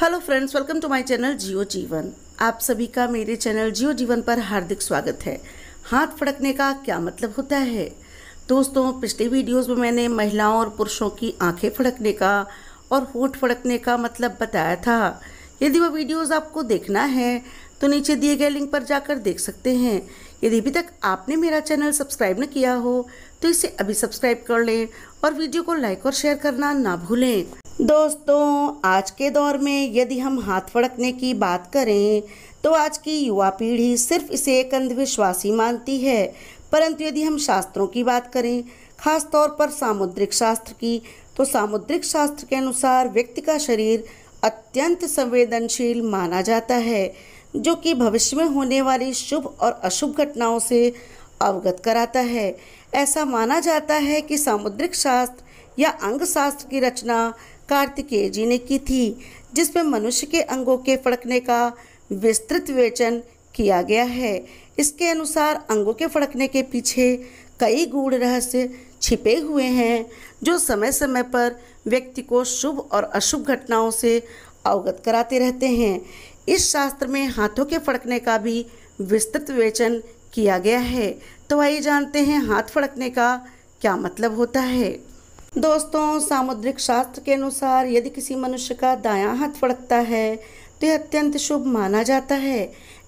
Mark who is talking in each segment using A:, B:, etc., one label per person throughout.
A: hello friends welcome to my channel Jiyo Jeevan आप सभी का मेरे चैनल जियो जीवन पर हार्दिक स्वागत है हाथ फड़कने का क्या मतलब होता है दोस्तों पिछले वीडियोस में मैंने महिलाओं और पुरुषों की आंखें फड़कने का और होठ फड़कने का मतलब बताया था यदि वो वीडियोस आपको देखना है तो नीचे दिए गए लिंक पर जाकर देख सकते हैं यदि अभी तक आपने मेरा चैनल सब्सक्राइब न किया हो तो इसे अभी सब्सक्राइब कर लें और वीडियो को लाइक और शेयर करना ना भूलें दोस्तों आज के दौर में यदि हम हाथ फड़कने की बात करें तो आज की युवा पीढ़ी सिर्फ इसे एक अंधविश्वास ही मानती है परंतु यदि हम शास्त्रों की बात करें खास तौर पर सामुद्रिक शास्त्र की तो सामुद्रिक शास्त्र के अनुसार व्यक्ति का शरीर अत्यंत संवेदनशील माना जाता है जो कि भविष्य में होने वाली शुभ और अशुभ घटनाओं से अवगत कराता है ऐसा माना जाता है कि सामुद्रिक शास्त्र या अंग शास्त्र की रचना कार्तिकेय जी ने की थी जिसमें मनुष्य के अंगों के फड़कने का विस्तृत विवेचन किया गया है इसके अनुसार अंगों के फड़कने के पीछे कई गूढ़ रहस्य छिपे हुए हैं जो समय समय पर व्यक्ति को शुभ और अशुभ घटनाओं से अवगत कराते रहते हैं इस शास्त्र में हाथों के फड़कने का भी विस्तृत विवेचन किया गया है तो आइए जानते हैं हाथ फड़कने का क्या मतलब होता है दोस्तों सामुद्रिक शास्त्र के अनुसार यदि किसी मनुष्य का दायां हाथ फड़कता है तो यह अत्यंत शुभ माना जाता है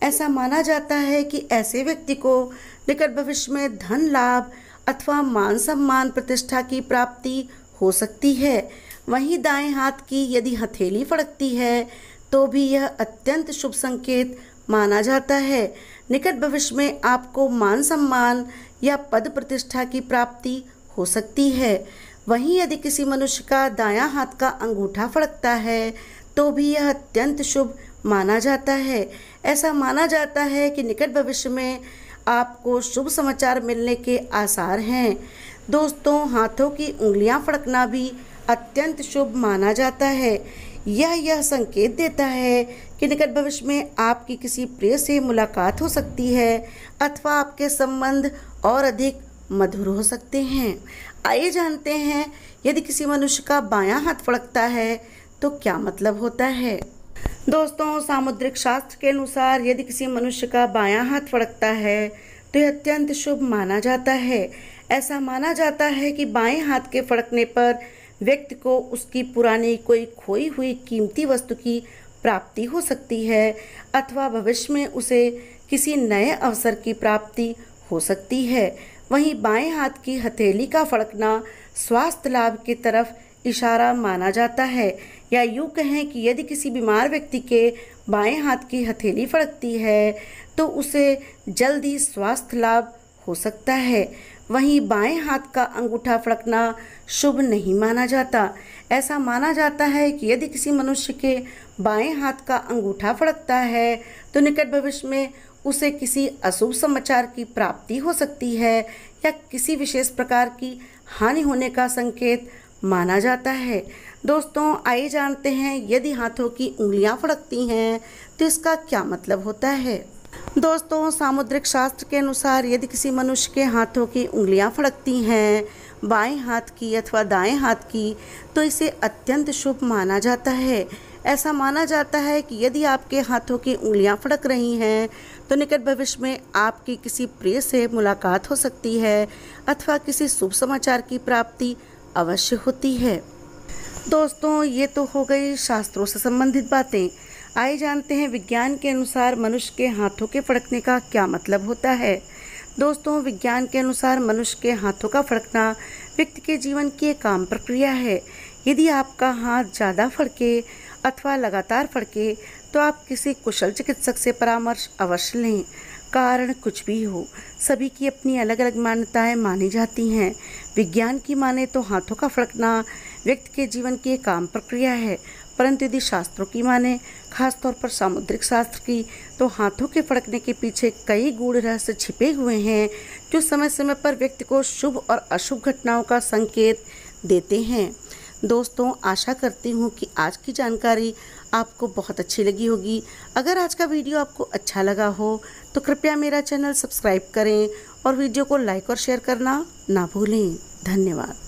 A: ऐसा माना जाता है कि ऐसे व्यक्ति को निकट भविष्य में धन लाभ अथवा मान सम्मान प्रतिष्ठा की प्राप्ति हो सकती है वहीं दाएं हाथ की यदि हथेली फड़कती है तो भी यह अत्यंत शुभ संकेत माना जाता है निकट भविष्य में आपको मान सम्मान या पद प्रतिष्ठा की प्राप्ति हो सकती है वहीं यदि किसी मनुष्य का दायां हाथ का अंगूठा फड़कता है तो भी यह अत्यंत शुभ माना जाता है ऐसा माना जाता है कि निकट भविष्य में आपको शुभ समाचार मिलने के आसार हैं दोस्तों हाथों की उंगलियां फड़कना भी अत्यंत शुभ माना जाता है यह यह संकेत देता है कि निकट भविष्य में आपकी किसी प्रिय से मुलाकात हो सकती है अथवा आपके संबंध और अधिक मधुर हो सकते हैं आइए जानते हैं यदि किसी मनुष्य का बायां हाथ फड़कता है तो क्या मतलब होता है दोस्तों सामुद्रिक शास्त्र के अनुसार यदि किसी मनुष्य का बायां हाथ फड़कता है तो यह अत्यंत शुभ माना जाता है ऐसा माना जाता है कि बाएं हाथ के फड़कने पर व्यक्ति को उसकी पुरानी कोई खोई हुई कीमती वस्तु की प्राप्ति हो सकती है अथवा भविष्य में उसे किसी नए अवसर की प्राप्ति हो सकती है वहीं बाएं हाथ की हथेली का फड़कना स्वास्थ्य लाभ की तरफ इशारा माना जाता है या यूँ कहें कि यदि किसी बीमार व्यक्ति के बाएं हाथ की हथेली फड़कती है तो उसे जल्दी स्वास्थ्य लाभ हो सकता है वहीं बाएं हाथ का अंगूठा फड़कना शुभ नहीं माना जाता ऐसा माना जाता है कि यदि किसी मनुष्य के बाएं हाथ का अंगूठा फड़कता है तो निकट भविष्य में उसे किसी अशुभ समाचार की प्राप्ति हो सकती है या किसी विशेष प्रकार की हानि होने का संकेत माना जाता है दोस्तों आइए जानते हैं यदि हाथों की उंगलियां फड़कती हैं तो इसका क्या मतलब होता है दोस्तों सामुद्रिक शास्त्र के अनुसार यदि किसी मनुष्य के हाथों की उंगलियां फड़कती हैं बाएं हाथ की अथवा दाएं हाथ की तो इसे अत्यंत शुभ माना जाता है ऐसा माना जाता है कि यदि आपके हाथों की उंगलियां फड़क रही हैं तो निकट भविष्य में आपकी किसी प्रिय से मुलाकात हो सकती है अथवा किसी शुभ समाचार की प्राप्ति अवश्य होती है दोस्तों ये तो हो गई शास्त्रों से संबंधित बातें आइए जानते हैं विज्ञान के अनुसार मनुष्य के हाथों के फड़कने का क्या मतलब होता है दोस्तों विज्ञान के अनुसार मनुष्य के हाथों का फड़कना व्यक्ति के जीवन की एक आम प्रक्रिया है यदि आपका हाथ ज़्यादा फड़के अथवा लगातार फड़के तो आप किसी कुशल चिकित्सक से परामर्श अवश्य लें कारण कुछ भी हो सभी की अपनी अलग अलग मान्यताएं मानी जाती हैं विज्ञान की माने तो हाथों का फड़कना व्यक्ति के जीवन की एक आम प्रक्रिया है परंतु यदि शास्त्रों की माने खासतौर पर सामुद्रिक शास्त्र की तो हाथों के फड़कने के पीछे कई गूढ़ रहस्य छिपे हुए हैं जो समय समय पर व्यक्ति को शुभ और अशुभ घटनाओं का संकेत देते हैं दोस्तों आशा करती हूँ कि आज की जानकारी आपको बहुत अच्छी लगी होगी अगर आज का वीडियो आपको अच्छा लगा हो तो कृपया मेरा चैनल सब्सक्राइब करें और वीडियो को लाइक और शेयर करना ना भूलें धन्यवाद